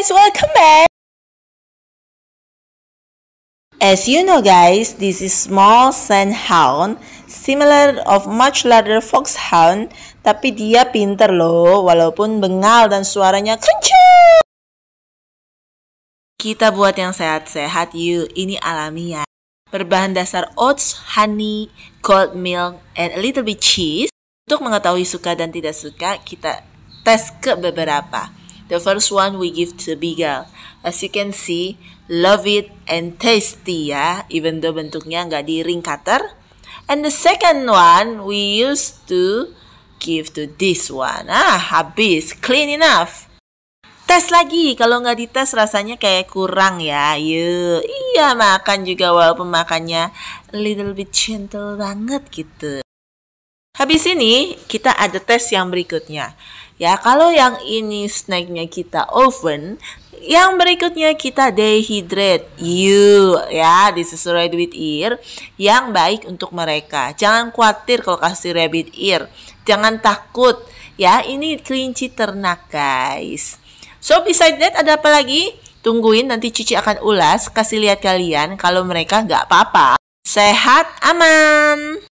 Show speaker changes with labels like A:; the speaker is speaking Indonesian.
A: guys, welcome back! As you know guys, this is small hound, similar of much larger fox hound. tapi dia pinter loh, walaupun bengal dan suaranya kencang. Kita buat yang sehat-sehat yuk, ini alamiah. Ya. Berbahan dasar oats, honey, cold milk, and a little bit cheese. Untuk mengetahui suka dan tidak suka, kita tes ke beberapa. The first one we give to beagle. As you can see, love it and tasty ya, even though bentuknya nggak di ring cutter. And the second one we used to give to this one. Ah, habis, clean enough. Tes lagi, kalau nggak dites rasanya kayak kurang ya. Yuk, iya makan juga walaupun makannya little bit gentle banget gitu. Habis ini, kita ada tes yang berikutnya. Ya, kalau yang ini snacknya kita oven, yang berikutnya kita dehydrate you ya disesuai with ear yang baik untuk mereka. Jangan khawatir kalau kasih rabbit ear. Jangan takut ya, ini kelinci ternak guys. So beside that ada apa lagi? Tungguin nanti Cici akan ulas kasih lihat kalian kalau mereka nggak apa-apa. Sehat aman.